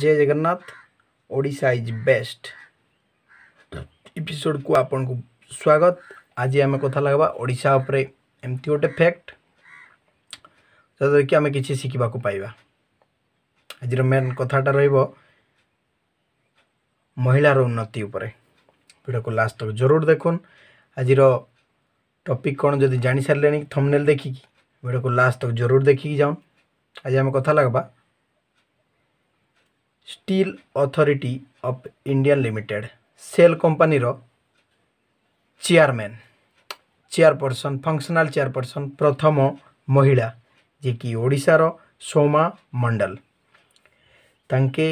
जय Jagannath Odisha is best episode को आपन को स्वागत आज आम कथा लगवा ओडा एमती गोटे फैक्ट जहाद्वे कि आम कि शिखा पाइबा आज मेन कथाटा रहा उन्नति भिड़ को लास्ट तक जरूर देख आज टॉपिक कौन जदि जा सारे थमनेल देखिक भिड़ को लास्ट तक जरूर देखिक जाऊ आज आम कथा लगवा steel authority of India limited SAIL କମ୍ପାନୀର ଚେୟାରମ୍ୟାନ୍ ଚେୟାରପର୍ସନ୍ ଫଙ୍କସନାଲ୍ ଚେୟାରପର୍ସନ୍ ପ୍ରଥମ ମହିଳା ଯିଏକି ଓଡ଼ିଶାର ସୋମା ମଣ୍ଡଲ ତାଙ୍କେ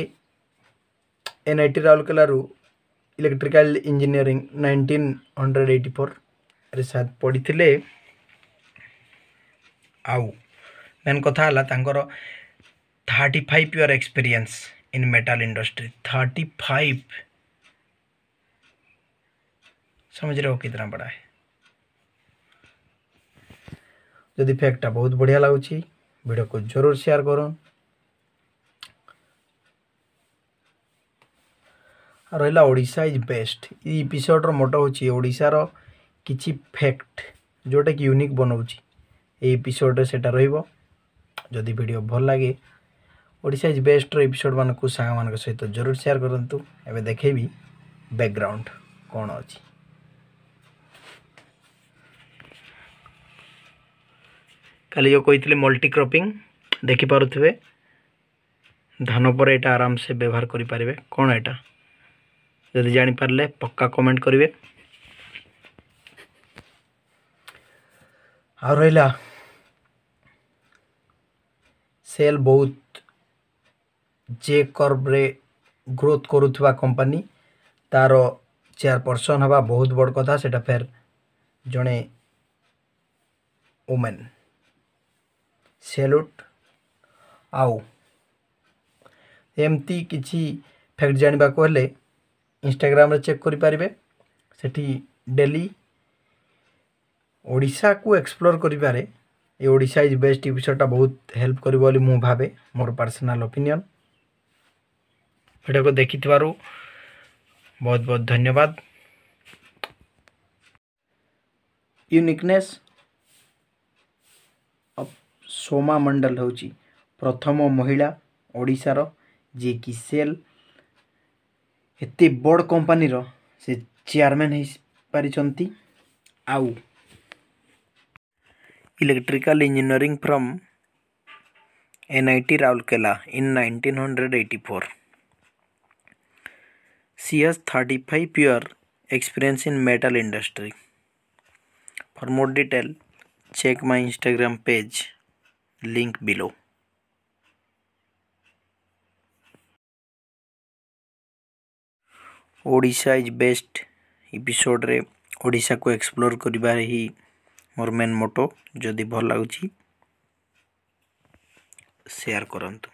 ଏନ୍ ଆଇ ଟି ରାଉରକେଲାରୁ electrical engineering nineteen hundred eighty ଫୋର୍ରେ ସାର୍ ପଢ଼ିଥିଲେ ଆଉ ମେନ୍ କଥା ହେଲା ତାଙ୍କର thirty five year experience metal industry thirty five समझ रहे हो कितना बड़ा है जदि फैक्टा बहुत बढ़िया लगुच भिड को जरूर सेयार कर रहा ओडा इज बेस्ट इपिसोड्र मोट हूँ ओडार कि फैक्ट जोटा कि यूनिक बनाऊँच ये एपिसोड्रे से रही भिड भल लगे ओडाइज बेस्ट रपिसोड मान सा सहित जरूर सेयार करूँ एवं देखेबी बैकग्राउंड कौन अच्छी कल जो कही मल्टिक्रपिंग पारे धान पर यहाँ आराम से व्यवहार करें कौन एटा जदि जापारे पक्का कमेंट करेंगे आ रहा सेल बहुत ଯେ କର୍ବରେ ଗ୍ରୋଥ୍ କରୁଥିବା କମ୍ପାନୀ ତା'ର ଚେୟାରପର୍ସନ୍ ହେବା ବହୁତ ବଡ଼ କଥା ସେଇଟା ଫେର୍ ଜଣେ ଓମେନ୍ ସେଲୁଟ୍ ଆଉ ଏମିତି କିଛି ଫ୍ୟାକ୍ଟ ଜାଣିବାକୁ ହେଲେ ଇନଷ୍ଟାଗ୍ରାମରେ ଚେକ୍ କରିପାରିବେ ସେଠି ଡେଲି ଓଡ଼ିଶାକୁ ଏକ୍ସପ୍ଲୋର୍ କରିବାରେ ଏ ଓଡ଼ିଶା ଇଜ୍ ବେଷ୍ଟ ଏପିସୋଡ଼ଟା ବହୁତ ହେଲ୍ପ କରିବ ବୋଲି ମୁଁ ଭାବେ ମୋର ପାର୍ସନାଲ୍ ଓପିନିଅନ୍ ভিডিও দেখি পারু বহুত বহুত ধন্যবাদ ইউনিকনেস অফ সোমা মণ্ডল রহি প্রথম মহিলা ওড়িশার যে কি সেল এতে বড় কোম্পানি র সে চেয়ারম্যান হ পারচন্তি আউ electrical engineering from NIT Rourkela in 1984 she's thirty five pure experience in metal industry for more detail check my Instagram page link below Odisha is best episode रे ओडिशा को एक्सप्लोर करार ही मोर main motto जदि भल लगुच share करूँ